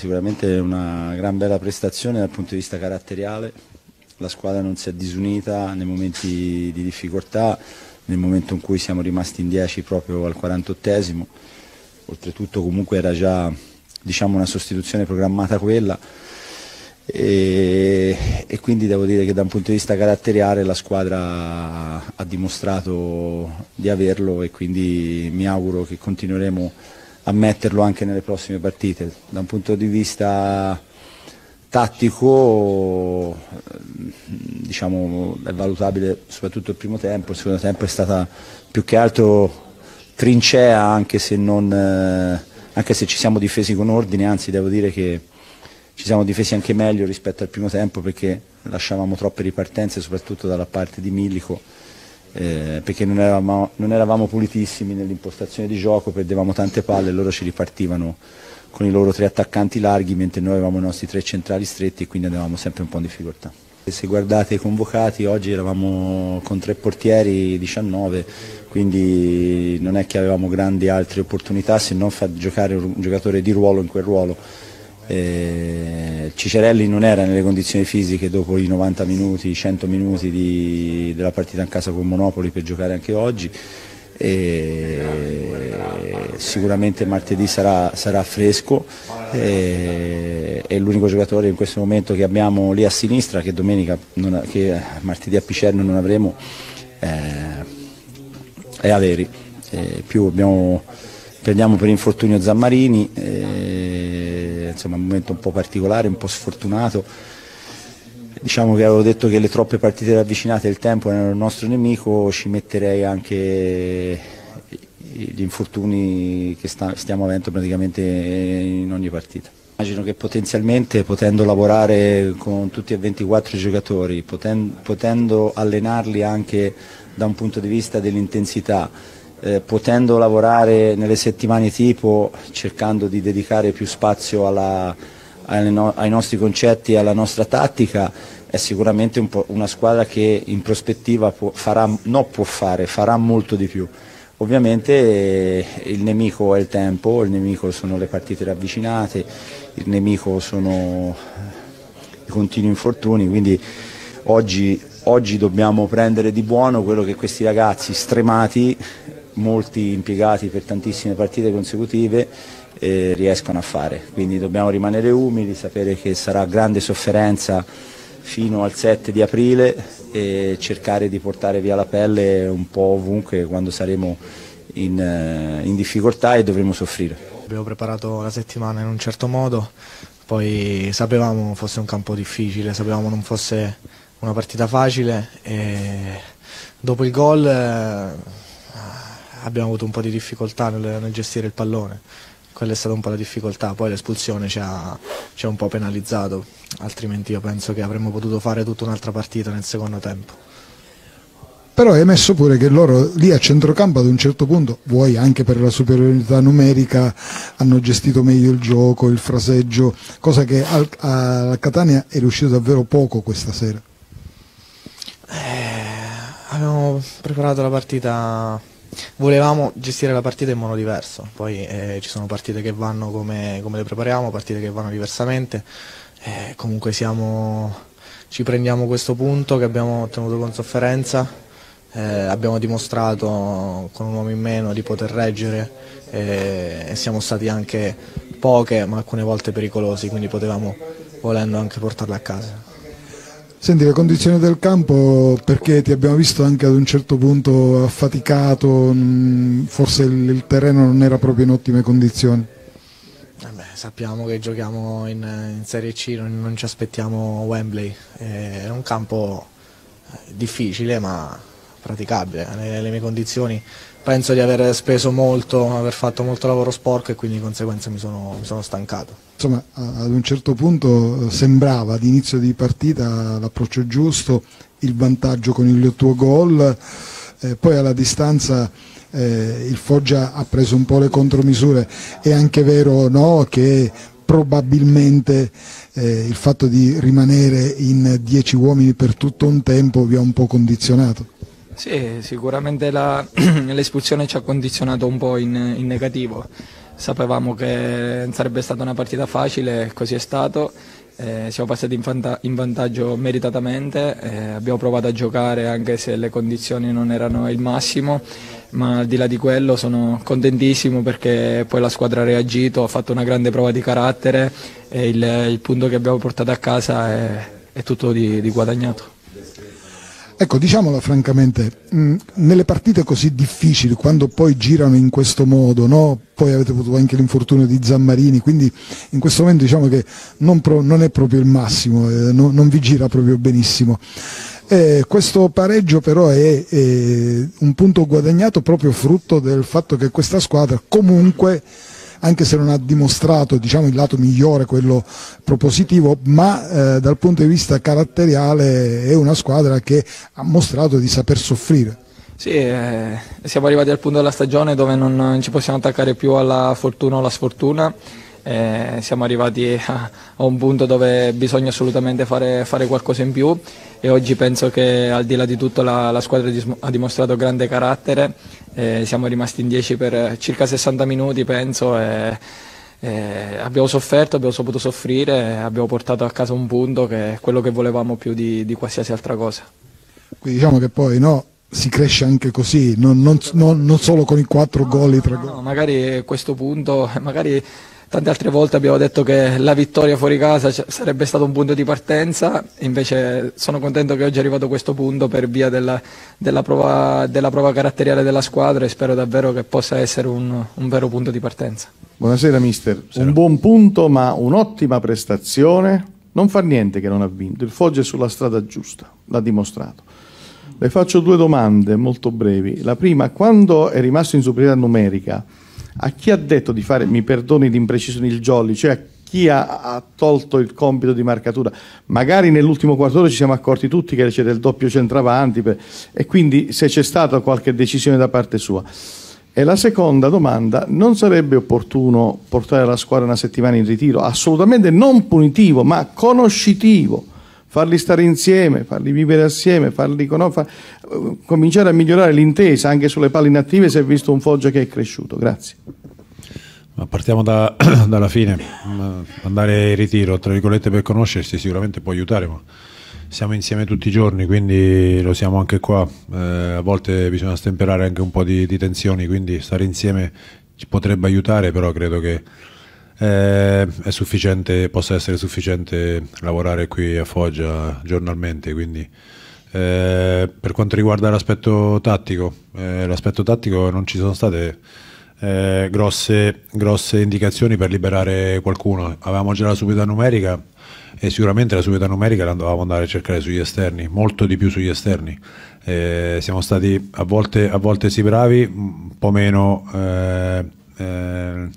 sicuramente una gran bella prestazione dal punto di vista caratteriale, la squadra non si è disunita nei momenti di difficoltà, nel momento in cui siamo rimasti in 10 proprio al 48esimo, oltretutto comunque era già diciamo, una sostituzione programmata quella e, e quindi devo dire che da un punto di vista caratteriale la squadra ha dimostrato di averlo e quindi mi auguro che continueremo a metterlo anche nelle prossime partite. Da un punto di vista tattico eh, diciamo, è valutabile soprattutto il primo tempo, il secondo tempo è stata più che altro trincea anche se, non, eh, anche se ci siamo difesi con ordine, anzi devo dire che ci siamo difesi anche meglio rispetto al primo tempo perché lasciavamo troppe ripartenze soprattutto dalla parte di Millico eh, perché non eravamo, non eravamo pulitissimi nell'impostazione di gioco, perdevamo tante palle e loro ci ripartivano con i loro tre attaccanti larghi, mentre noi avevamo i nostri tre centrali stretti e quindi andavamo sempre un po' in difficoltà. Se guardate i convocati, oggi eravamo con tre portieri 19, quindi non è che avevamo grandi altre opportunità se non far giocare un giocatore di ruolo in quel ruolo. Eh, Cicerelli non era nelle condizioni fisiche dopo i 90 minuti, i 100 minuti di, della partita in casa con Monopoli per giocare anche oggi. E sicuramente martedì sarà, sarà fresco e, è l'unico giocatore in questo momento che abbiamo lì a sinistra che, domenica, non, che martedì a Picerno non avremo eh, è Averi. Eh, più abbiamo, prendiamo per infortunio Zammarini. Eh, insomma, un momento un po' particolare, un po' sfortunato. Diciamo che avevo detto che le troppe partite ravvicinate e il tempo erano il nostro nemico, ci metterei anche gli infortuni che stiamo avendo praticamente in ogni partita. Immagino che potenzialmente potendo lavorare con tutti e 24 i giocatori, potendo allenarli anche da un punto di vista dell'intensità, eh, potendo lavorare nelle settimane tipo, cercando di dedicare più spazio alla, no, ai nostri concetti e alla nostra tattica, è sicuramente un una squadra che in prospettiva può, farà, no, può fare, farà molto di più. Ovviamente eh, il nemico è il tempo, il nemico sono le partite ravvicinate, il nemico sono eh, i continui infortuni, quindi oggi oggi dobbiamo prendere di buono quello che questi ragazzi stremati molti impiegati per tantissime partite consecutive eh, riescono a fare. Quindi dobbiamo rimanere umili, sapere che sarà grande sofferenza fino al 7 di aprile e cercare di portare via la pelle un po' ovunque quando saremo in, eh, in difficoltà e dovremo soffrire. Abbiamo preparato la settimana in un certo modo, poi sapevamo fosse un campo difficile, sapevamo non fosse una partita facile e dopo il gol eh, abbiamo avuto un po' di difficoltà nel, nel gestire il pallone quella è stata un po' la difficoltà, poi l'espulsione ci ha, ci ha un po' penalizzato, altrimenti io penso che avremmo potuto fare tutta un'altra partita nel secondo tempo però hai messo pure che loro lì a centrocampo ad un certo punto, vuoi anche per la superiorità numerica, hanno gestito meglio il gioco, il fraseggio, cosa che al, a Catania è riuscito davvero poco questa sera. Eh, abbiamo preparato la partita volevamo gestire la partita in modo diverso, poi eh, ci sono partite che vanno come, come, le prepariamo, partite che vanno diversamente, eh, comunque siamo, ci prendiamo questo punto che abbiamo ottenuto con sofferenza, eh, abbiamo dimostrato con un uomo in meno di poter reggere eh, e siamo stati anche poche ma alcune volte pericolosi, quindi potevamo volendo anche portarla a casa. Senti, le condizioni del campo, perché ti abbiamo visto anche ad un certo punto affaticato, mm, forse il, terreno non era proprio in ottime condizioni. Eh beh, sappiamo che giochiamo in, in Serie C, non, non, ci aspettiamo Wembley, eh, è un campo eh, difficile ma praticabile, nelle, nelle mie condizioni penso di aver speso molto, aver fatto molto lavoro sporco e quindi di conseguenza mi sono, mi sono stancato. Insomma, ad un certo punto eh, sembrava ad inizio di partita l'approccio giusto, il vantaggio con il tuo gol, eh, poi alla distanza eh, il Foggia ha preso un po' le contromisure, è anche vero no, che probabilmente eh, il fatto di rimanere in 10 uomini per tutto un tempo vi ha un po' condizionato. Sì, sicuramente l'espulsione ci ha condizionato un po' in, in negativo. Sapevamo che sarebbe stata una partita facile, così è stato. Eh, siamo passati in, vanta in vantaggio meritatamente, eh, abbiamo provato a giocare anche se le condizioni non erano il massimo, ma al di là di quello sono contentissimo perché poi la squadra ha reagito, ha fatto una grande prova di carattere e il, il punto che abbiamo portato a casa è, è tutto di, di guadagnato. Ecco, diciamolo francamente, mm, nelle partite così difficili, quando poi girano in questo modo, no? poi avete avuto anche l'infortunio di Zammarini, quindi in questo momento diciamo che non, pro, non è proprio il massimo, eh, no, non vi gira proprio benissimo. Eh, questo pareggio però è, è eh, un punto guadagnato proprio frutto del fatto che questa squadra comunque anche se non ha dimostrato diciamo, il lato migliore, quello propositivo, ma eh, dal punto di vista caratteriale è una squadra che ha mostrato di saper soffrire. Sì, eh, siamo arrivati al punto della stagione dove non ci possiamo attaccare più alla fortuna o alla sfortuna eh, siamo arrivati a, a, un punto dove bisogna assolutamente fare, fare, qualcosa in più e oggi penso che al di là di tutto la, la squadra ha dimostrato grande carattere, eh, siamo rimasti in 10 per circa 60 minuti penso e, e abbiamo sofferto, abbiamo saputo soffrire, abbiamo portato a casa un punto che è quello che volevamo più di, di qualsiasi altra cosa. Quindi diciamo che poi no, si cresce anche così, non, non, non, non solo con i 4 gol, i 3 gol. No, magari a questo punto, magari tante altre volte abbiamo detto che la vittoria fuori casa sarebbe stato un punto di partenza, invece sono contento che oggi è arrivato questo punto per via della, della, prova, della prova, caratteriale della squadra e spero davvero che possa essere un, un vero punto di partenza. Buonasera mister, Buonasera. un buon punto ma un'ottima prestazione, non fa niente che non ha vinto, il Foggia è sulla strada giusta, l'ha dimostrato. Le faccio due domande molto brevi. La prima, quando è rimasto in superiorità numerica, a chi ha detto di fare, mi perdoni l'imprecisione, il jolly, cioè a chi ha, ha, tolto il compito di marcatura? Magari nell'ultimo quarto ci siamo accorti tutti che c'era il doppio centravanti per, e quindi se c'è stata qualche decisione da parte sua. E la seconda domanda, non sarebbe opportuno portare la squadra una settimana in ritiro? Assolutamente non punitivo, ma conoscitivo farli stare insieme, farli vivere assieme, farli conoscere, far... cominciare a migliorare l'intesa anche sulle palle inattive se è visto un Foggia che è cresciuto. Grazie. Ma partiamo da, dalla fine, mm, andare in ritiro, tra virgolette, per conoscersi sicuramente può aiutare, ma siamo insieme tutti i giorni, quindi lo siamo anche qua. Eh, a volte bisogna stemperare anche un po' di, di tensioni, quindi stare insieme ci potrebbe aiutare, però credo che eh, possa essere sufficiente lavorare qui a Foggia giornalmente. Quindi, eh, per quanto riguarda l'aspetto tattico, eh, l'aspetto tattico non ci sono state eh, grosse, grosse indicazioni per liberare qualcuno. Avevamo già la subita numerica e sicuramente la subita numerica la dovevamo andare a cercare sugli esterni, molto di più sugli esterni. Eh, siamo stati a volte, a volte sì bravi, un po' meno eh, eh,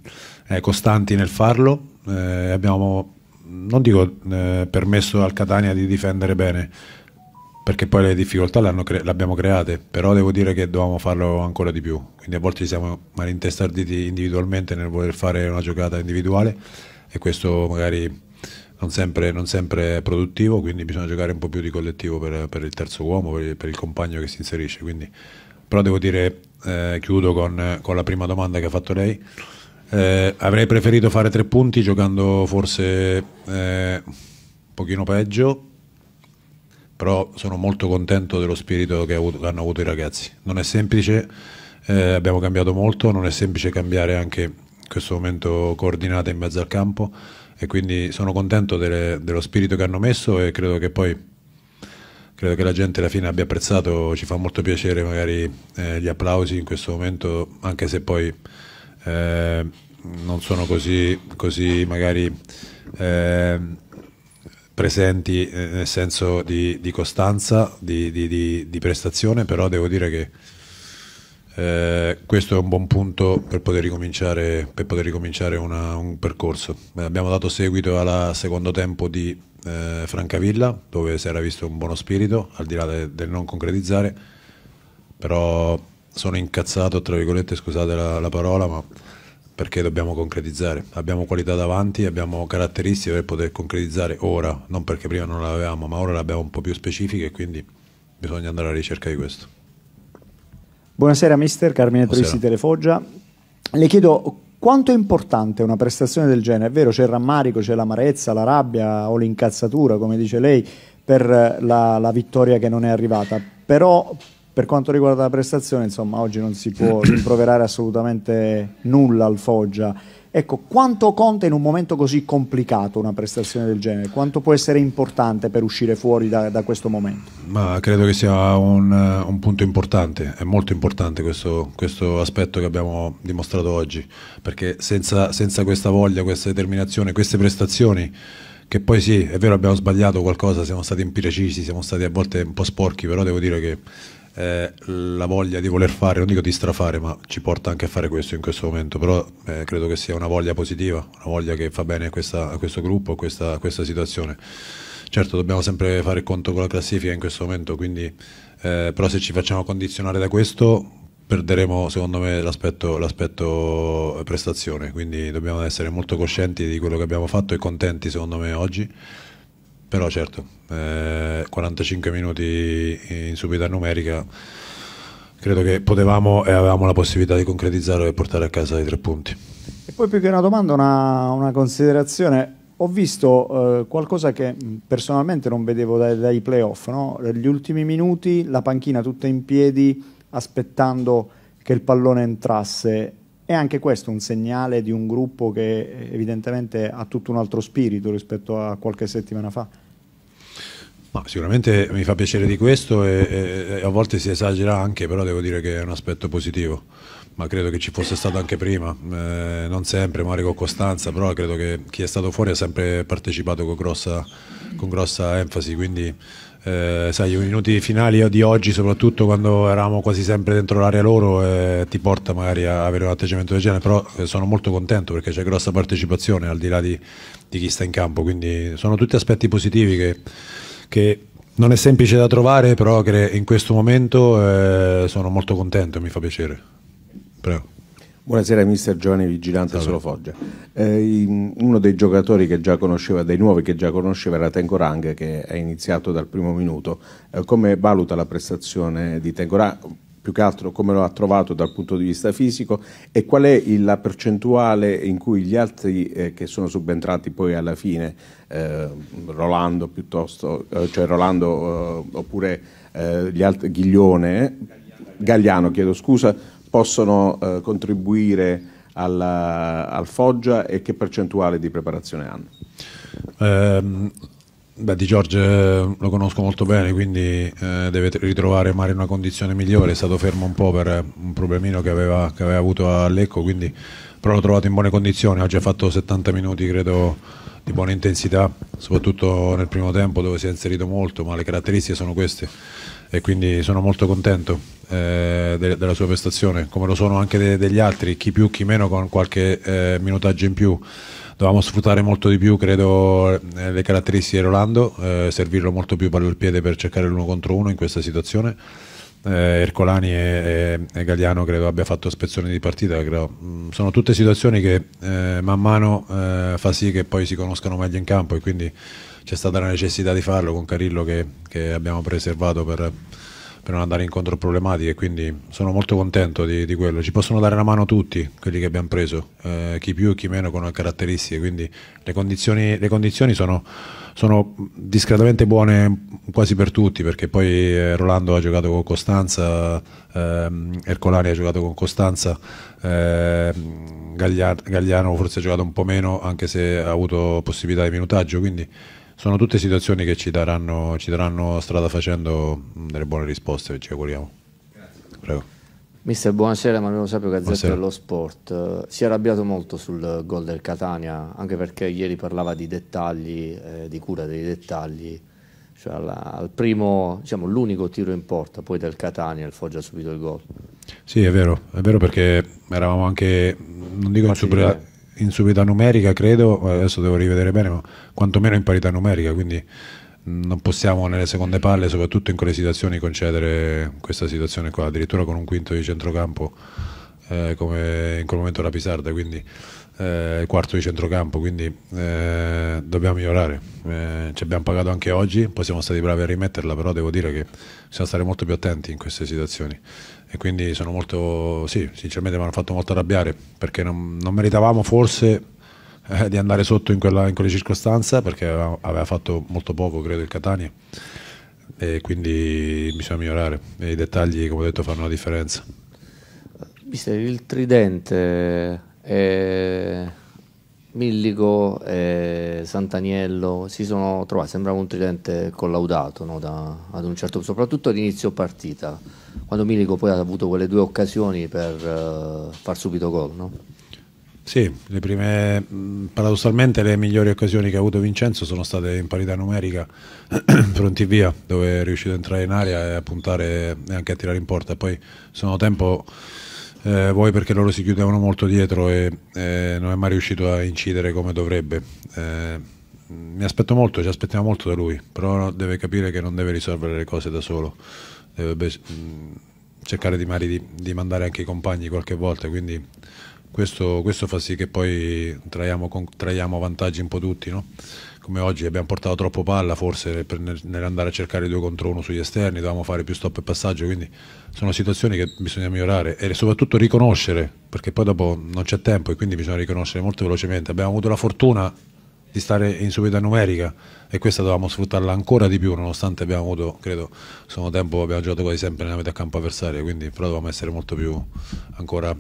eh, costanti nel farlo, eh, abbiamo, non dico eh, permesso al Catania di difendere bene, perché poi le difficoltà le abbiamo create, però devo dire che dovevamo farlo ancora di più, quindi a volte ci siamo malintestarditi individualmente nel voler fare una giocata individuale e questo magari non sempre, non sempre è produttivo, quindi bisogna giocare un po' più di collettivo per, per il terzo uomo, per il, per il, compagno che si inserisce. Quindi. Però devo dire, eh, chiudo con, con la prima domanda che ha fatto lei. Eh, avrei preferito fare tre punti giocando forse eh, un pochino peggio, però sono molto contento dello spirito che, avuto, che hanno avuto i ragazzi. Non è semplice, eh, abbiamo cambiato molto, non è semplice cambiare anche in questo momento coordinate in mezzo al campo e quindi sono contento delle, dello spirito che hanno messo e credo che poi credo che la gente alla fine abbia apprezzato, ci fa molto piacere magari eh, gli applausi in questo momento, anche se poi eh, non sono così, così magari eh, presenti eh, nel senso di, di costanza, di, di, di, prestazione, però devo dire che eh, questo è un buon punto per poter ricominciare, per poter ricominciare una, un percorso. Beh, abbiamo dato seguito al secondo tempo di eh, Francavilla, dove si era visto un buono spirito, al di là de, del non concretizzare, però sono incazzato, tra virgolette, scusate la, la parola, ma perché dobbiamo concretizzare. Abbiamo qualità davanti, abbiamo caratteristiche per poter concretizzare ora, non perché prima non l'avevamo, ma ora l'abbiamo un po' più specifiche, quindi bisogna andare alla ricerca di questo. Buonasera mister, Carmine Troisi Telefoggia. Le chiedo quanto è importante una prestazione del genere? È vero, c'è il rammarico, c'è l'amarezza, la rabbia o l'incazzatura, come dice lei, per la, la vittoria che non è arrivata, però per quanto riguarda la prestazione, insomma, oggi non si può rimproverare assolutamente nulla al Foggia. Ecco, quanto conta in un momento così complicato una prestazione del genere? Quanto può essere importante per uscire fuori da, da questo momento? Ma credo che sia un, eh, un punto importante, è molto importante questo, questo, aspetto che abbiamo dimostrato oggi, perché senza, senza questa voglia, questa determinazione, queste prestazioni che poi sì, è vero abbiamo sbagliato qualcosa, siamo stati imprecisi, siamo stati a volte un po' sporchi, però devo dire che eh, la voglia di voler fare, non dico di strafare, ma ci porta anche a fare questo in questo momento, però eh, credo che sia una voglia positiva, una voglia che fa bene a, questa, a questo gruppo, a questa, a questa, situazione. Certo dobbiamo sempre fare conto con la classifica in questo momento, quindi, eh, però se ci facciamo condizionare da questo perderemo secondo me l'aspetto prestazione, quindi dobbiamo essere molto coscienti di quello che abbiamo fatto e contenti secondo me oggi però certo, eh, 45 minuti in subita numerica, credo che potevamo e avevamo la possibilità di concretizzarlo e portare a casa i tre punti. E poi più che una domanda, una, una considerazione, ho visto eh, qualcosa che personalmente non vedevo dai, dai playoff, no? gli ultimi minuti la panchina tutta in piedi aspettando che il pallone entrasse è anche questo un segnale di un gruppo che evidentemente ha tutto un altro spirito rispetto a qualche settimana fa. Ma sicuramente mi fa piacere di questo e, e a volte si esagera anche, però devo dire che è un aspetto positivo ma credo che ci fosse stato anche prima, eh, non sempre, magari con costanza, però credo che chi è stato fuori ha sempre partecipato con grossa, con grossa enfasi, quindi eh, sai, i minuti finali di oggi, soprattutto quando eravamo quasi sempre dentro l'area loro, eh, ti porta magari a avere un atteggiamento del genere, però eh, sono molto contento perché c'è grossa partecipazione al di là di, di chi sta in campo, quindi sono tutti aspetti positivi che che non è semplice da trovare, però che in questo momento eh, sono molto contento e mi fa piacere. Prego. Buonasera mister Giovanni Vigilante Salve. Solo Foggia. Eh, uno dei giocatori che già conosceva, dei nuovi che già conosceva era Tenkorang che è iniziato dal primo minuto. Eh, come valuta la prestazione di Tenkorang? più che altro come lo ha trovato dal punto di vista fisico e qual è la percentuale in cui gli altri eh, che sono subentrati poi alla fine, eh, Rolando piuttosto, eh, cioè Rolando eh, oppure eh, altri, Ghiglione, Gagliano chiedo scusa, possono eh, contribuire alla, al Foggia e che percentuale di preparazione hanno? Ehm, Beh, Di Giorgio eh, lo conosco molto bene, quindi eh, deve ritrovare Mario in una condizione migliore. È stato fermo un po' per un problemino che aveva, che aveva avuto a Lecco, quindi, però l'ho trovato in buone condizioni. Oggi ha fatto 70 minuti, credo, di buona intensità, soprattutto nel primo tempo dove si è inserito molto, ma le caratteristiche sono queste e quindi sono molto contento eh, de della sua prestazione, come lo sono anche de degli altri, chi più, chi meno, con qualche eh, minutaggio in più dovevamo sfruttare molto di più credo eh, le caratteristiche di Rolando eh, servirlo molto più palo il piede per cercare l'uno contro uno in questa situazione eh, Ercolani e, e, Gagliano credo abbia fatto spezzoni di partita credo. Mm, sono tutte situazioni che eh, man mano eh, fa sì che poi si conoscano meglio in campo e quindi c'è stata la necessità di farlo con Carillo che, che abbiamo preservato per per non andare incontro a problematiche, quindi sono molto contento di, di, quello. Ci possono dare una mano tutti quelli che abbiamo preso, eh, chi più e chi meno con le caratteristiche, quindi le condizioni, le condizioni sono, sono, discretamente buone quasi per tutti, perché poi eh, Rolando ha giocato con Costanza, ehm, Ercolani ha giocato con Costanza, ehm, Gagliano forse ha giocato un po' meno, anche se ha avuto possibilità di minutaggio, quindi sono tutte situazioni che ci daranno, ci daranno strada facendo delle buone risposte, ci auguriamo. Prego. Mister, buonasera, ma Manuel Sapio, Zetto è lo Sport. Eh, si è arrabbiato molto sul gol del Catania, anche perché ieri parlava di dettagli, eh, di cura dei dettagli. Cioè alla, al primo, diciamo, l'unico tiro in porta poi del Catania, il Foggia ha subito il gol. Sì, è vero, è vero perché eravamo anche, non dico in superiorità in superiorità numerica, credo, eh, adesso devo rivedere bene, ma quantomeno in parità numerica, quindi non possiamo nelle seconde palle, soprattutto in quelle situazioni, concedere questa situazione qua, addirittura con un quinto di centrocampo eh, come in quel momento la Pisarda, quindi eh, quarto di centrocampo, quindi eh, dobbiamo migliorare. Eh, ci abbiamo pagato anche oggi, poi siamo stati bravi a rimetterla, però devo dire che bisogna stare molto più attenti in queste situazioni e quindi sono molto, sì, sinceramente mi hanno fatto molto arrabbiare perché non, non meritavamo forse eh, di andare sotto in, quella, in quelle circostanze perché aveva, aveva, fatto molto poco credo il Catania e quindi bisogna migliorare e i dettagli come ho detto fanno la differenza. Mister, il tridente è Millico e Santaniello si sono trovati, sembrava un tridente collaudato no? da, ad un certo soprattutto all'inizio partita, quando Millico poi ha avuto quelle due occasioni per uh, far subito gol. No? Sì, le prime, paradossalmente le migliori occasioni che ha avuto Vincenzo sono state in parità numerica, pronti via, dove è riuscito ad entrare in aria e a puntare e anche a tirare in porta, poi sono tempo eh, poi perché loro si chiudevano molto dietro e eh, non è mai riuscito a incidere come dovrebbe. Eh, mi aspetto molto, ci aspettiamo molto da lui, però deve capire che non deve risolvere le cose da solo, deve mm, cercare di, di, di mandare anche i compagni qualche volta, quindi questo, questo fa sì che poi traiamo, traiamo vantaggi un po' tutti. No? come oggi abbiamo portato troppo palla forse nell'andare a cercare due contro uno sugli esterni, dovevamo fare più stop e passaggio, quindi sono situazioni che bisogna migliorare e soprattutto riconoscere, perché poi dopo non c'è tempo e quindi bisogna riconoscere molto velocemente. Abbiamo avuto la fortuna di stare in subita numerica e questa dovevamo sfruttarla ancora di più nonostante abbiamo avuto, credo, sono tempo abbiamo giocato quasi sempre nella metà campo avversaria, quindi però dovevamo essere molto più ancora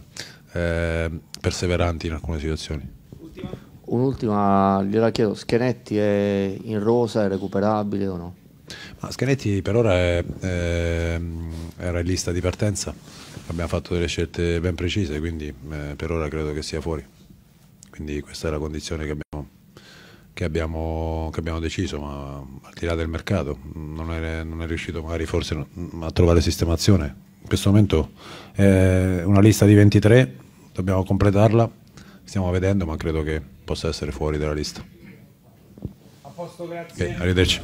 eh, perseveranti in alcune situazioni. Un'ultima, gliela chiedo, Schenetti è in rosa, è recuperabile o no? Ma Schenetti per ora è, è, era in lista di partenza, abbiamo fatto delle scelte ben precise, quindi eh, per ora credo che sia fuori. Quindi questa è la condizione che abbiamo, che abbiamo, che abbiamo deciso, ma al di là del mercato non è, non è riuscito magari forse a trovare sistemazione. In questo momento è una lista di 23, dobbiamo completarla, stiamo vedendo, ma credo che possa essere fuori dalla lista. A posto, grazie. Okay, arrivederci.